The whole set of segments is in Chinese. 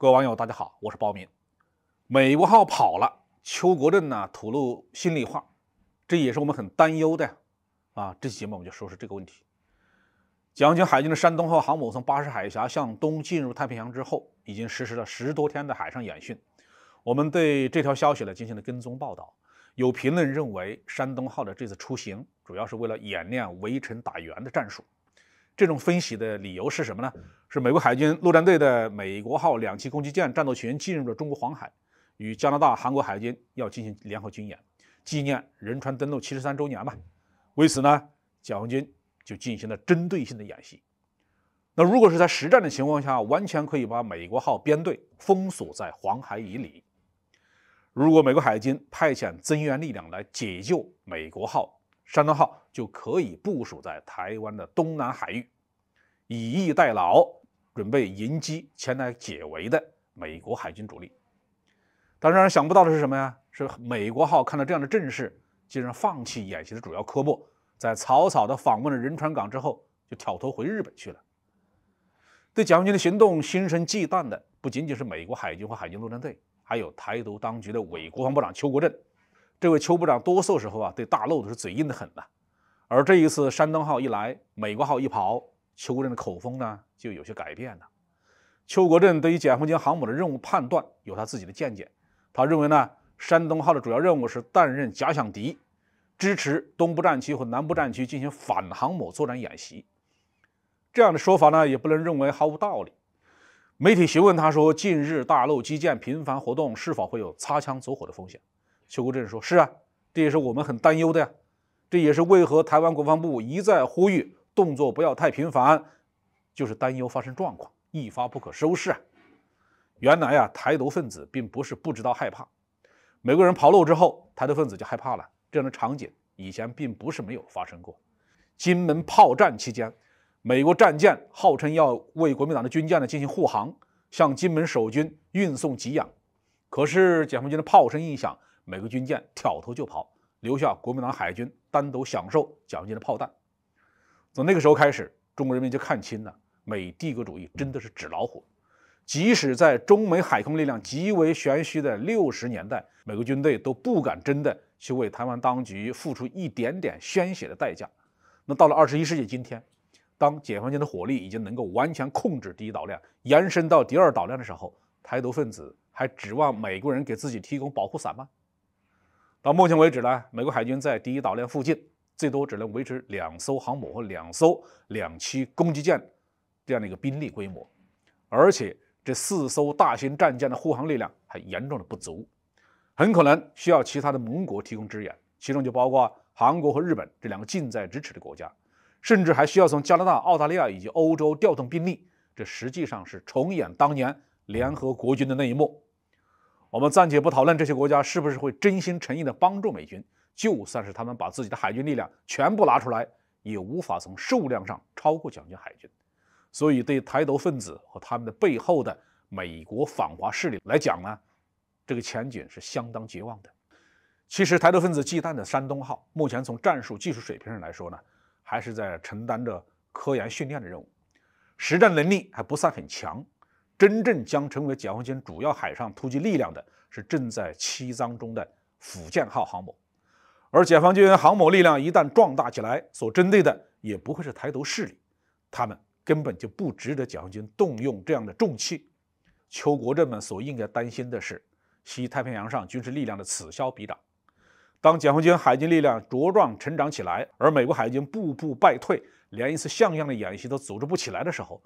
各位网友，大家好，我是包民。美国号跑了，邱国正呢吐露心里话，这也是我们很担忧的啊。这期节目我们就说说这个问题。解放军海军的山东号航母从巴士海峡向东进入太平洋之后，已经实施了十多天的海上演训。我们对这条消息呢进行了跟踪报道。有评论认为，山东号的这次出行主要是为了演练围城打援的战术。这种分析的理由是什么呢？是美国海军陆战队的“美国号”两栖攻击舰战斗群进入了中国黄海，与加拿大、韩国海军要进行联合军演，纪念仁川登陆七十三周年嘛。为此呢，解放军就进行了针对性的演习。那如果是在实战的情况下，完全可以把“美国号”编队封锁在黄海以里。如果美国海军派遣增援力量来解救“美国号”。山东号就可以部署在台湾的东南海域，以逸待劳，准备迎击前来解围的美国海军主力。但让人想不到的是什么呀？是美国号看到这样的阵势，竟然放弃演习的主要科目，在草草地访问了仁川港之后，就挑头回日本去了。对解放军的行动心生忌惮的，不仅仅是美国海军和海军陆战队，还有台独当局的伪国防部长邱国正。这位邱部长多数时候啊，对大陆都是嘴硬的很呐。而这一次山东号一来，美国号一跑，邱国振的口风呢就有些改变了。邱国振对于解放军航母的任务判断有他自己的见解，他认为呢，山东号的主要任务是担任假想敌，支持东部战区和南部战区进行反航母作战演习。这样的说法呢，也不能认为毫无道理。媒体询问他说：“近日大陆基建频繁活动，是否会有擦枪走火的风险？”修国政说：“是啊，这也是我们很担忧的呀。这也是为何台湾国防部一再呼吁动作不要太频繁，就是担忧发生状况一发不可收拾啊。原来呀，台独分子并不是不知道害怕。美国人跑路之后，台独分子就害怕了。这样的场景以前并不是没有发生过。金门炮战期间，美国战舰号称要为国民党的军舰呢进行护航，向金门守军运送给养，可是解放军的炮声一响。”美国军舰挑头就跑，留下国民党海军单独享受解放军的炮弹。从那个时候开始，中国人民就看清了美帝国主义真的是纸老虎。即使在中美海空力量极为悬虚的六十年代，美国军队都不敢真的去为台湾当局付出一点点鲜血的代价。那到了二十一世纪今天，当解放军的火力已经能够完全控制第一岛链，延伸到第二岛链的时候，台独分子还指望美国人给自己提供保护伞吗？到目前为止呢，美国海军在第一岛链附近最多只能维持两艘航母和两艘两栖攻击舰这样的一个兵力规模，而且这四艘大型战舰的护航力量还严重的不足，很可能需要其他的盟国提供支援，其中就包括韩国和日本这两个近在咫尺的国家，甚至还需要从加拿大、澳大利亚以及欧洲调动兵力，这实际上是重演当年联合国军的那一幕。我们暂且不讨论这些国家是不是会真心诚意地帮助美军，就算是他们把自己的海军力量全部拿出来，也无法从数量上超过蒋军海军。所以，对台独分子和他们的背后的美国反华势力来讲呢，这个前景是相当绝望的。其实，台独分子忌惮的“山东号”目前从战术技术水平上来说呢，还是在承担着科研训练的任务，实战能力还不算很强。真正将成为解放军主要海上突击力量的是正在七脏中的福建号航母，而解放军航母力量一旦壮大起来，所针对的也不会是台独势力，他们根本就不值得解放军动用这样的重器。邱国正们所应该担心的是，西太平洋上军事力量的此消彼长。当解放军海军力量茁壮成长起来，而美国海军步步败退，连一次像样的演习都组织不起来的时候。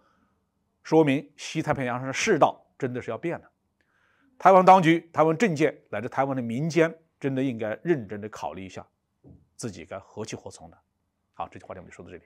说明西太平洋上的世道真的是要变了，台湾当局、台湾政界乃至台湾的民间，真的应该认真的考虑一下，自己该何去何从的。好，这句话我们就说到这里。